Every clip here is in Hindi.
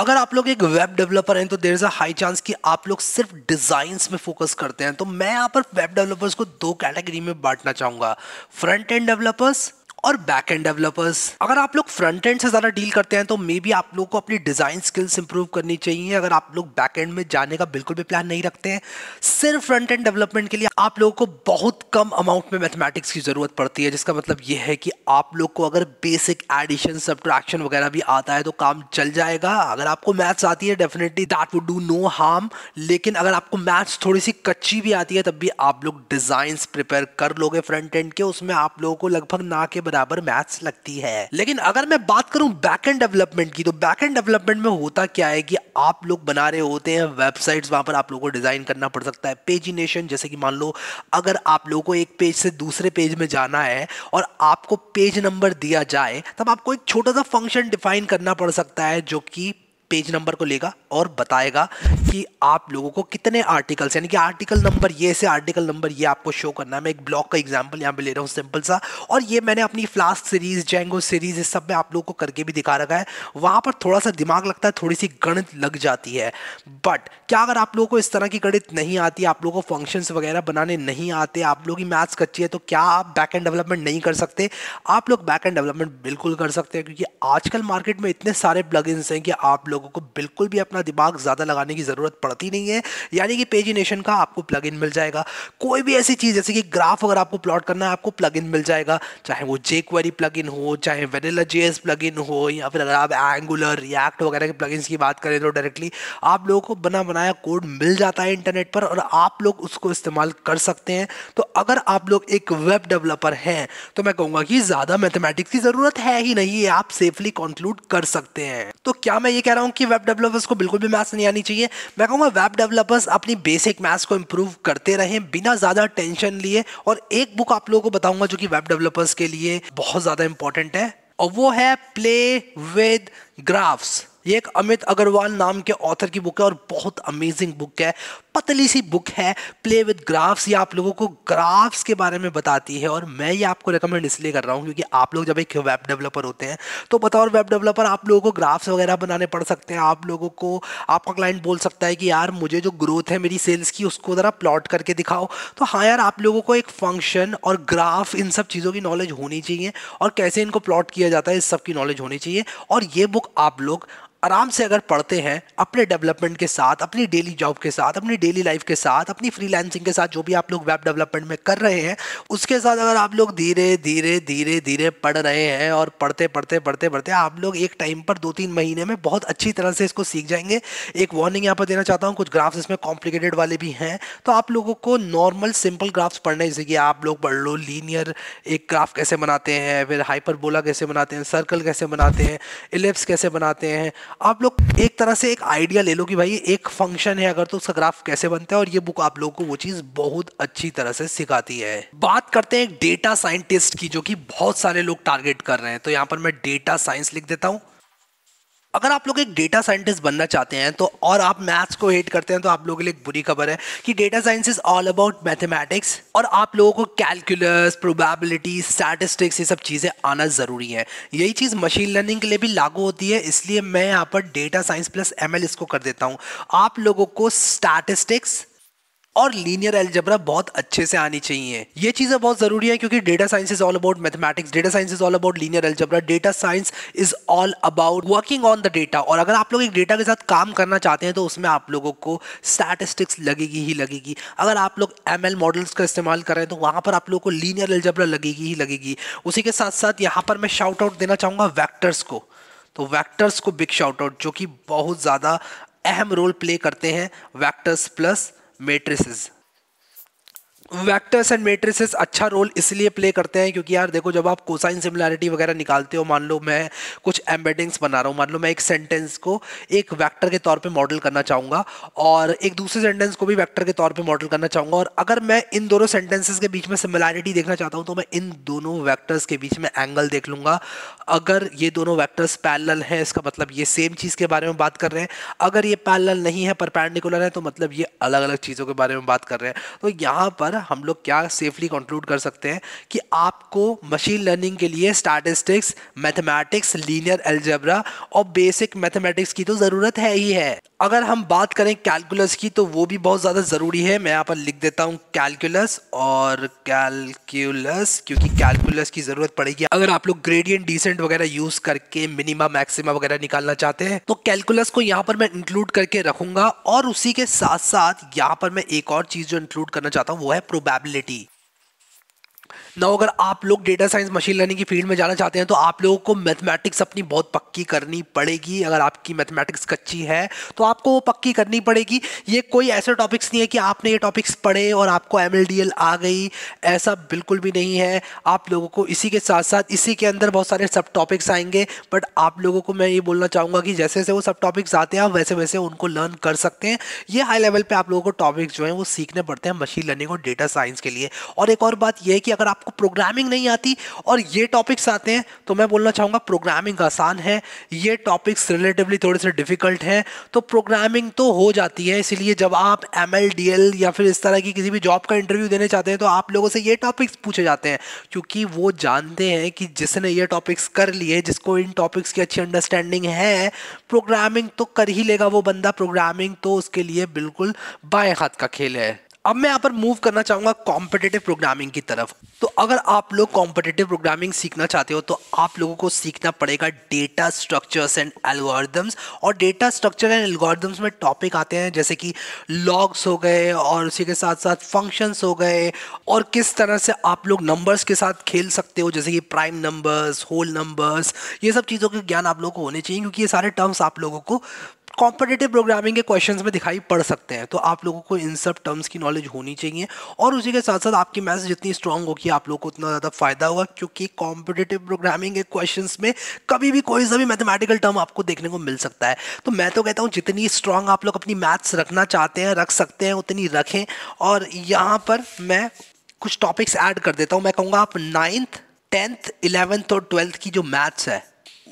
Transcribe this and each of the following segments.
अगर आप लोग एक वेब डेवलपर हैं तो there is a high chance कि आप लोग सिर्फ डिजाइन में फोकस करते हैं तो मैं यहाँ पर वेब डेवलपर्स को दो कैटेगरी में बांटना चाहूंगा फ्रंट एंड डेवलपर्स और बैक एंड डेवलपर्स अगर आप लोग फ्रंट एंड से ज़्यादा डील करते हैं तो मे बी आप लोग को अपनी डिज़ाइन स्किल्स इंप्रूव करनी चाहिए अगर आप लोग बैक एंड में जाने का बिल्कुल भी प्लान नहीं रखते हैं सिर्फ फ्रंट एंड डेवलपमेंट के लिए आप लोगों को बहुत कम अमाउंट में मैथमेटिक्स की ज़रूरत पड़ती है जिसका मतलब ये है कि आप लोग को अगर बेसिक एडिशन सब्ट्रैक्शन वगैरह भी आता है तो काम चल जाएगा अगर आपको मैथ्स आती है definitely that would do no harm लेकिन अगर आपको मैथ्स थोड़ी सी कच्ची भी आती है तब भी आप लोग डिज़ाइंस प्रिपेयर कर लोगे फ्रंट एंड के उसमें आप लोगों को लगभग ना के बराबर मैथ्स लगती है लेकिन अगर मैं बात करूं बैक एंड डेवलपमेंट की तो बैक एंड डेवलपमेंट में होता क्या है कि आप लोग बना रहे होते हैं वेबसाइट्स वहां पर आप लोगों को डिजाइन करना पड़ सकता है पेजिनेशन जैसे कि मान लो अगर आप लोगों को एक पेज से दूसरे पेज में जाना है और आपको पेज नंबर दिया जाए तब आपको एक छोटा सा फंक्शन डिफाइन करना पड़ सकता है जो कि पेज नंबर को लेगा और बताएगा कि आप लोगों को कितने आर्टिकल्स यानी कि आर्टिकल नंबर ये से आर्टिकल नंबर ये आपको शो करना है मैं एक ब्लॉग का एग्जाम्पल यहाँ पे ले रहा हूँ सिंपल सा और ये मैंने अपनी फ्लास्क सीरीज जेंगो सीरीज इस सब में आप लोगों को करके भी दिखा रखा है वहाँ पर थोड़ा सा दिमाग लगता है थोड़ी सी गणित लग जाती है बट क्या अगर आप लोगों को इस तरह की गणित नहीं आती आप लोगों को फंक्शंस वगैरह बनाने नहीं आते आप लोगों की मैथ्स कच्ची है तो क्या आप बैक एंड डेवलपमेंट नहीं कर सकते आप लोग बैक एंड डेवलपमेंट बिल्कुल कर सकते हैं क्योंकि आजकल मार्केट में इतने सारे प्लगइन्स हैं कि आप लोग लोगों को बिल्कुल भी अपना दिमाग ज़्यादा लगाने की ज़रूरत पड़ती नहीं है यानी कि पेजिनेशन का आपको प्लग मिल जाएगा कोई भी ऐसी चीज़ जैसे कि ग्राफ अगर आपको प्लॉट करना है आपको प्लग मिल जाएगा चाहे वो जे क्वेरी प्लग हो चाहे वेनेला जे एस हो या फिर अगर आप एंगुलर रिएक्ट वगैरह के प्लग की बात करें तो डायरेक्टली आप लोगों को बना बनाया कोड मिल जाता है इंटरनेट पर और आप लोग उसको इस्तेमाल कर सकते हैं तो अगर आप लोग एक वेब डेवलपर हैं तो मैं कहूंगा कि ज़्यादा मैथमेटिक्स की ज़रूरत है ही नहीं आप सेफली कंक्लूड कर सकते हैं तो क्या मैं ये कह रहा हूं हूँ कि वेब डेवलपर्स को बिल्कुल भी मैथ्स नहीं आनी चाहिए मैं कहूँगा वेब डेवलपर्स अपनी बेसिक मैथ्स को इम्प्रूव करते रहें बिना ज़्यादा टेंशन लिए और एक बुक आप लोगों को बताऊँगा जो कि वेब डेवलपर्स के लिए बहुत ज़्यादा इंपॉर्टेंट है और वो है प्ले विद ग्राफ्स ये एक अमित अग्रवाल नाम के ऑथर की बुक है और बहुत अमेजिंग बुक है पतली सी बुक है प्ले विद ग्राफ्स ये आप लोगों को ग्राफ्स के बारे में बताती है और मैं ये आपको रिकमेंड इसलिए कर रहा हूँ क्योंकि आप लोग जब एक वेब डेवलपर होते हैं तो बताओ वेब डेवलपर आप लोगों को ग्राफ्स वगैरह बनाने पड़ सकते हैं आप लोगों को आपका क्लाइंट बोल सकता है कि यार मुझे जो ग्रोथ है मेरी सेल्स की उसको ज़रा प्लॉट करके दिखाओ तो हाँ यार आप लोगों को एक फंक्शन और ग्राफ इन सब चीज़ों की नॉलेज होनी चाहिए और कैसे इनको प्लॉट किया जाता है इस सब की नॉलेज होनी चाहिए और ये बुक आप लोग आराम से अगर पढ़ते हैं अपने डेवलपमेंट के साथ अपनी डेली जॉब के साथ अपनी डेली लाइफ के साथ अपनी फ्रीलांसिंग के साथ जो भी आप लोग वेब डेवलपमेंट में कर रहे हैं उसके साथ अगर आप लोग धीरे धीरे धीरे धीरे पढ़ रहे हैं और पढ़ते पढ़ते पढ़ते पढ़ते आप लोग एक टाइम पर दो तीन महीने में बहुत अच्छी तरह से इसको सीख जाएंगे एक वार्निंग यहाँ पर देना चाहता हूँ कुछ ग्राफ्स इसमें कॉम्प्लिकेटेड वाले भी हैं तो आप लोगों को नॉर्मल सिंपल ग्राफ्स पढ़ने जैसे कि आप लोग पढ़ लो लीनियर एक ग्राफ कैसे बनाते हैं फिर हाइपरबोला कैसे बनाते हैं सर्कल कैसे बनाते हैं इलिप्स कैसे बनाते हैं आप लोग एक तरह से एक आइडिया ले लो कि भाई एक फंक्शन है अगर तो उसका ग्राफ कैसे बनता है और ये बुक आप लोगों को वो चीज़ बहुत अच्छी तरह से सिखाती है बात करते हैं एक डेटा साइंटिस्ट की जो कि बहुत सारे लोग टारगेट कर रहे हैं तो यहाँ पर मैं डेटा साइंस लिख देता हूँ अगर आप लोग एक डेटा साइंटिस्ट बनना चाहते हैं तो और आप मैथ्स को हेट करते हैं तो आप लोगों के लिए एक बुरी खबर है कि data science is all about mathematics और आप लोगों को कैलकुलस प्रोबेबिलिटी स्टैटिस्टिक्स ये सब चीज़ें आना ज़रूरी है यही चीज़ मशीन लर्निंग के लिए भी लागू होती है इसलिए मैं यहाँ पर डेटा साइंस प्लस एम इसको कर देता हूँ आप लोगों को स्टैटिस्टिक्स और लीनियर एल्जब्रा बहुत अच्छे से आनी चाहिए ये चीज़ें बहुत ज़रूरी है क्योंकि data science is all about mathematics data science is all about linear algebra data science is all about working on the data और अगर आप लोग एक डेटा के साथ काम करना चाहते हैं तो उसमें आप लोगों को स्टैटिस्टिक्स लगेगी ही लगेगी अगर आप लोग एम मॉडल्स का इस्तेमाल कर रहे हैं तो वहाँ पर आप लोगों को लीनियर एल्जब्रा लगेगी ही लगेगी उसी के साथ साथ यहाँ पर मैं शाउट आउट देना चाहूँगा वैक्टर्स को तो वैक्टर्स को बिग शाउट आउट जो कि बहुत ज़्यादा अहम रोल प्ले करते हैं vectors plus matrices vectors and matrices अच्छा रोल इसलिए प्ले करते हैं क्योंकि यार देखो जब आप कोसाइन सिमिलैरिटी वगैरह निकालते हो मान लो मैं कुछ एम्बेडिंग्स बना रहा हूँ मान लो मैं एक सेंटेंस को एक वेक्टर के तौर पे मॉडल करना चाहूँगा और एक दूसरे सेंटेंस को भी वेक्टर के तौर पे मॉडल करना चाहूँगा और अगर मैं इन दोनों सेंटेंसेज के बीच में सिमिलैरिटी देखना चाहता हूँ तो मैं इन दोनों वैक्टर्स के बीच में एंगल देख लूँगा अगर ये दोनों वैक्टर्स पैरल हैं इसका मतलब ये सेम चीज़ के बारे में बात कर रहे हैं अगर ये पैरल नहीं है पर है तो मतलब ये अलग अलग चीज़ों के बारे में बात कर रहे हैं तो यहाँ पर हम लोग क्या सेफली कंक्लूड कर सकते हैं कि आपको मशीन लर्निंग के लिए स्टैटिस्टिक्स मैथमेटिक्स लीनियर एल्जेब्रा और बेसिक मैथमेटिक्स की तो ज़रूरत है ही है अगर हम बात करें कैलकुलस की तो वो भी बहुत ज़्यादा ज़रूरी है मैं यहाँ पर लिख देता हूँ कैलकुलस और कैलकुलस क्योंकि कैलकुलस की ज़रूरत पड़ेगी अगर आप लोग ग्रेडियंट डिसेंट वगैरह यूज़ करके मिनिमा मैक्सिमा वगैरह निकालना चाहते हैं तो कैलकुलस को यहाँ पर मैं इंक्लूड करके रखूँगा और उसी के साथ साथ यहाँ पर मैं एक और चीज़ जो इंक्लूड करना चाहता हूँ वो है probability नाउ अगर आप लोग डेटा साइंस मशीन लर्निंग की फील्ड में जाना चाहते हैं तो आप लोगों को मैथमेटिक्स अपनी बहुत पक्की करनी पड़ेगी अगर आपकी मैथमेटिक्स कच्ची है तो आपको वो पक्की करनी पड़ेगी ये कोई ऐसे टॉपिक्स नहीं है कि आपने ये टॉपिक्स पढ़े और आपको एम आ गई ऐसा बिल्कुल भी नहीं है आप लोगों को इसी के साथ साथ इसी के अंदर बहुत सारे सब टॉपिक्स आएंगे बट आप लोगों को मैं ये बोलना चाहूँगा कि जैसे जैसे वो सब टॉपिक्स आते हैं आप वैसे वैसे उनको लर्न कर सकते हैं ये हाई लेवल पर आप लोगों को टॉपिक्स जो हैं वो सीखने पड़ते हैं मशीन लर्निंग और डेटा साइंस के लिए और एक और बात यह है कि अगर आपको आपको प्रोग्रामिंग नहीं आती और ये टॉपिक्स आते हैं तो मैं बोलना चाहूँगा प्रोग्रामिंग आसान है ये टॉपिक्स रिलेटिवली थोड़े से डिफिकल्ट हैं तो प्रोग्रामिंग तो हो जाती है इसीलिए जब आप एम या फिर इस तरह की किसी भी जॉब का इंटरव्यू देने चाहते हैं तो आप लोगों से ये टॉपिक्स पूछे जाते हैं क्योंकि वो जानते हैं कि जिसने ये टॉपिक्स कर लिए जिसको इन टॉपिक्स की अच्छी अंडरस्टैंडिंग है प्रोग्रामिंग तो कर ही लेगा वो बंदा प्रोग्रामिंग तो उसके लिए बिल्कुल बाएँ हाथ का खेल है अब मैं यहाँ पर मूव करना चाहूँगा कॉम्पिटेटिव प्रोग्रामिंग की तरफ तो अगर आप लोग कॉम्पिटेटिव प्रोग्रामिंग सीखना चाहते हो तो आप लोगों को सीखना पड़ेगा डेटा स्ट्रक्चर्स एंड एल्गोरिदम्स और डेटा स्ट्रक्चर एंड एल्गोरिदम्स में टॉपिक आते हैं जैसे कि लॉग्स हो गए और उसी के साथ साथ फंक्शंस हो गए और किस तरह से आप लोग नंबर्स के साथ खेल सकते हो जैसे कि प्राइम नंबर्स होल नंबर्स ये सब चीज़ों के ज्ञान आप लोग को होने चाहिए क्योंकि ये सारे टर्म्स आप लोगों को कॉम्पिटेटिव प्रोग्रामिंग के क्वेश्चन में दिखाई पड़ सकते हैं तो आप लोगों को इन सब टर्म्स की नॉलेज होनी चाहिए और उसी के साथ साथ आपकी मैथ्स जितनी स्ट्रांग होगी आप लोग को उतना ज़्यादा फायदा होगा क्योंकि कॉम्पिटेटिव प्रोग्रामिंग के क्वेश्चन में कभी भी कोई सा भी मैथमेटिकल टर्म आपको देखने को मिल सकता है तो मैं तो कहता हूँ जितनी स्ट्रांग आप लोग अपनी मैथ्स रखना चाहते हैं रख सकते हैं उतनी रखें और यहाँ पर मैं कुछ टॉपिक्स ऐड कर देता हूँ मैं कहूँगा आप नाइन्थ टेंथ इलेवेंथ और ट्वेल्थ की जो मैथ्स है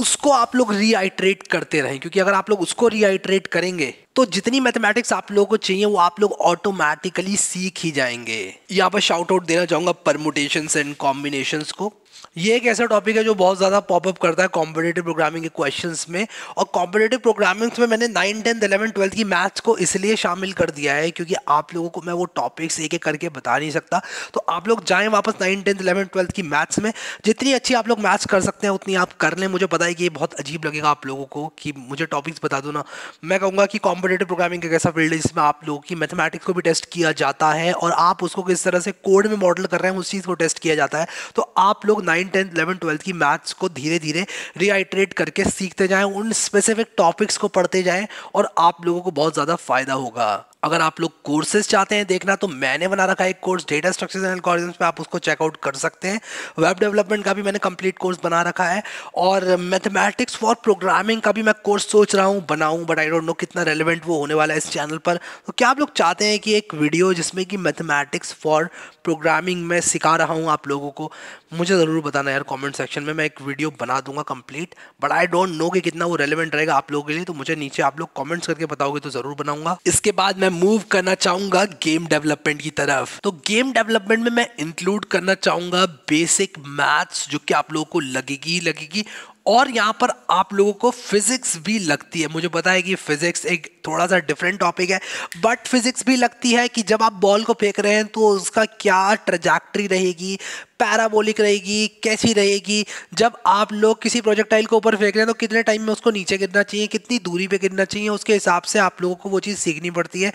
उसको आप लोग रीआइट्रेट करते रहें क्योंकि अगर आप लोग उसको रीआइट्रेट करेंगे तो जितनी मैथमेटिक्स आप लोगों को चाहिए वो आप लोग ऑटोमेटिकली सीख ही जाएंगे यहाँ पर शाउट आउट देना चाहूंगा परमुटेशन एंड कॉम्बिनेशन को ये एक ऐसा टॉपिक है जो बहुत ज़्यादा पॉपअप करता है कॉम्पिटेटिव प्रोग्रामिंग के क्वेश्चंस में और कॉम्पिटेटिव प्रोग्रामिंग्स में मैंने नाइन टेंथ इलेवन ट्वेल्थ की मैथ्स को इसलिए शामिल कर दिया है क्योंकि आप लोगों को मैं वो टॉपिक्स एक एक करके बता नहीं सकता तो आप लोग जाएँ वापस नाइन टेंथ इलेवन ट्वेल्थ की मैथ्स में जितनी अच्छी आप लोग मैथ्स कर सकते हैं उतनी आप कर लें मुझे पता है कि ये बहुत अजीब लगेगा आप लोगों को कि मुझे टॉपिक्स बता दो ना मैं कहूँगा कि कॉम्पिटेटिव प्रोग्रामिंग एक ऐसा फील्ड है जिसमें आप लोगों की मैथमेटिक्स को भी टेस्ट किया जाता है और आप उसको किस तरह से कोड में मॉडल कर रहे हैं उस चीज़ को टेस्ट किया जाता है तो आप लोग नाइन टेंथ इलेवन ट्वेल्थ की मैथ्स को धीरे धीरे रिहाइट्रेट करके सीखते जाएं उन स्पेसिफिक टॉपिक्स को पढ़ते जाएं और आप लोगों को बहुत ज़्यादा फ़ायदा होगा अगर आप लोग कोर्सेज चाहते हैं देखना तो मैंने बना रखा है एक course data structures and algorithms पे आप उसको चेकआउट कर सकते हैं वेब डेवलपमेंट का भी मैंने कंप्लीट कोर्स बना रखा है और मैथमेटिक्स फॉर प्रोग्रामिंग का भी मैं कोर्स सोच रहा हूँ बनाऊँ बट आई डोंट नो कितना रेलिवेंट वो होने वाला है इस चैनल पर तो क्या आप लोग चाहते हैं कि एक वीडियो जिसमें कि मैथमेटिक्स फॉर प्रोग्रामिंग मैं सिखा रहा हूँ आप लोगों को मुझे ज़रूर बताना यार कॉमेंट सेक्शन में मैं एक वीडियो बना दूंगा complete but I don't know कि कितना वो रेलिवेंट रहेगा आप लोगों के लिए तो मुझे नीचे आप लोग कॉमेंट्स करके बताओगे तो ज़रूर बनाऊंगा इसके बाद मैं मूव करना चाहूंगा गेम डेवलपमेंट की तरफ तो गेम डेवलपमेंट में मैं इंक्लूड करना चाहूंगा बेसिक मैथ्स जो कि आप लोगों को लगेगी लगेगी और यहाँ पर आप लोगों को फिजिक्स भी लगती है मुझे पता है कि फिजिक्स एक थोड़ा सा डिफरेंट टॉपिक है बट फिजिक्स भी लगती है कि जब आप बॉल को फेंक रहे हैं तो उसका क्या ट्रजैक्ट्री रहेगी पैराबोलिक रहेगी कैसी रहेगी जब आप लोग किसी प्रोजेक्टाइल को ऊपर फेंक रहे हैं तो कितने टाइम में उसको नीचे गिरना चाहिए कितनी दूरी पर गिरना चाहिए उसके हिसाब से आप लोगों को वो चीज़ सीखनी पड़ती है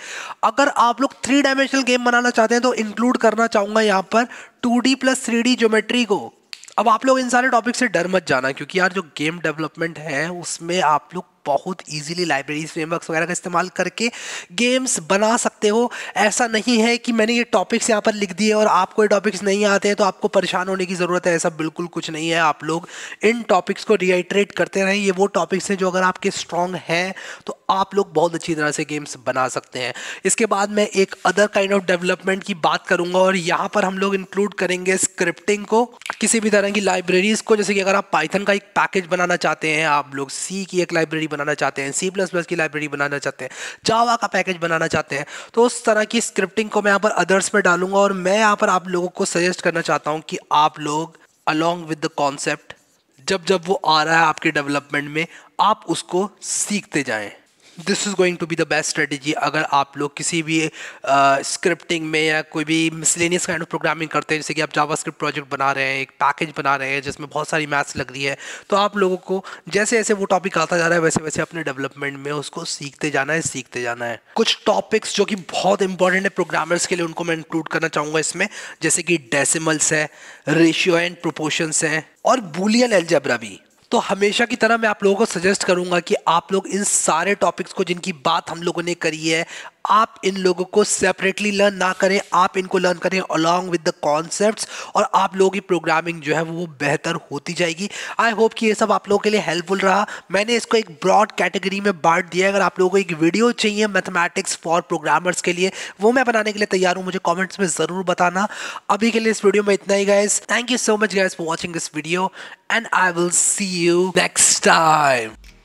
अगर आप लोग थ्री डायमेंशनल गेम बनाना चाहते हैं तो इंक्लूड करना चाहूँगा यहाँ पर two D plus three D geometry को अब आप लोग इन सारे टॉपिक से डर मत जाना क्योंकि यार जो गेम डेवलपमेंट है उसमें आप लोग बहुत इजीली लाइब्रेरी फ्रेमवर्क्स वगैरह का इस्तेमाल करके गेम्स बना सकते हो ऐसा नहीं है कि मैंने ये टॉपिक्स यहाँ पर लिख दिए और आपको ये टॉपिक्स नहीं आते हैं तो आपको परेशान होने की ज़रूरत है ऐसा बिल्कुल कुछ नहीं है आप लोग इन टॉपिक्स को रिहाइट्रेट करते रहें ये वो टॉपिक्स हैं जो अगर आपके स्ट्रॉन्ग हैं तो आप लोग बहुत अच्छी तरह से गेम्स बना सकते हैं इसके बाद मैं एक अदर काइंड ऑफ डेवलपमेंट की बात करूंगा और यहाँ पर हम लोग इंक्लूड करेंगे स्क्रिप्टिंग को किसी भी तरह की लाइब्रेरीज को जैसे कि अगर आप पाइथन का एक पैकेज बनाना चाहते हैं आप लोग सी की एक लाइब्रेरी बनाना चाहते हैं सी प्लस प्लस की लाइब्रेरी बनाना चाहते हैं जावा का पैकेज बनाना चाहते हैं तो उस तरह की स्क्रिप्टिंग को मैं यहाँ पर अदर्स में डालूंगा और मैं यहाँ पर आप लोगों को सजेस्ट करना चाहता हूँ कि आप लोग अलॉन्ग विद द कॉन्सेप्ट जब जब वो आ रहा है आपके डेवलपमेंट में आप उसको सीखते जाएँ this is going to be the best strategy अगर आप लोग किसी भी स्क्रिप्टिंग uh, में या कोई भी मिसलेनियस काइंड ऑफ प्रोग्रामिंग करते हैं जैसे कि आप जावा स्क्रिप्ट प्रोजेक्ट बना रहे हैं एक पैकेज बना रहे हैं जिसमें बहुत सारी मैथ्स लग रही है तो आप लोगों को जैसे जैसे वो टॉपिक आता जा रहा है वैसे वैसे अपने डेवलपमेंट में उसको सीखते जाना है सीखते जाना है कुछ टॉपिक्स जो कि बहुत इंपॉर्टेंट है प्रोग्रामर्स के लिए उनको मैं इंक्लूड करना चाहूँगा इसमें जैसे कि डेसिमल्स है रेशियो एंड प्रोपोशंस हैं और बुलियन एल्जेब्रा भी तो हमेशा की तरह मैं आप लोगों को सजेस्ट करूंगा कि आप लोग इन सारे टॉपिक्स को जिनकी बात हम लोगों ने करी है आप इन लोगों को सेपरेटली लर्न ना करें आप इनको लर्न करें अलॉन्ग विद द कॉन्सेप्ट और आप लोगों की प्रोग्रामिंग जो है वो बेहतर होती जाएगी आई होप कि ये सब आप लोगों के लिए हेल्पफुल रहा मैंने इसको एक ब्रॉड कैटेगरी में बांट दिया अगर आप लोगों को एक वीडियो चाहिए मैथमेटिक्स फॉर प्रोग्रामर्स के लिए वो मैं बनाने के लिए तैयार हूँ मुझे कॉमेंट्स में ज़रूर बताना अभी के लिए इस वीडियो में इतना ही guys thank you so much guys for watching this video and I will see you next time